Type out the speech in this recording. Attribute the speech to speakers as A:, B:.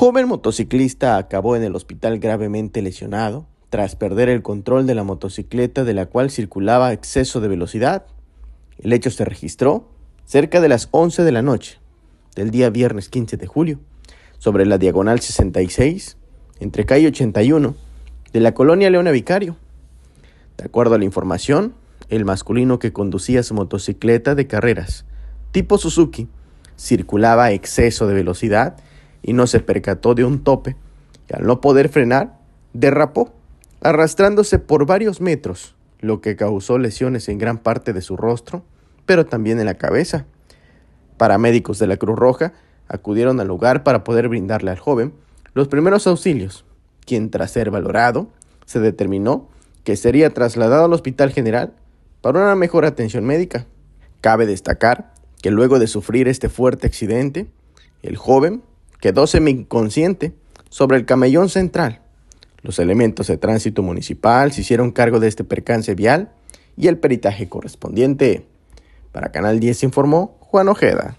A: Joven motociclista acabó en el hospital gravemente lesionado tras perder el control de la motocicleta de la cual circulaba a exceso de velocidad. El hecho se registró cerca de las 11 de la noche del día viernes 15 de julio, sobre la diagonal 66, entre calle 81, de la colonia Leona Vicario. De acuerdo a la información, el masculino que conducía su motocicleta de carreras, tipo Suzuki, circulaba a exceso de velocidad y no se percató de un tope, y al no poder frenar, derrapó, arrastrándose por varios metros, lo que causó lesiones en gran parte de su rostro, pero también en la cabeza. Paramédicos de la Cruz Roja acudieron al lugar para poder brindarle al joven los primeros auxilios, quien tras ser valorado, se determinó que sería trasladado al Hospital General para una mejor atención médica. Cabe destacar que luego de sufrir este fuerte accidente, el joven quedó seminconsciente inconsciente sobre el camellón central. Los elementos de tránsito municipal se hicieron cargo de este percance vial y el peritaje correspondiente. Para Canal 10 informó Juan Ojeda.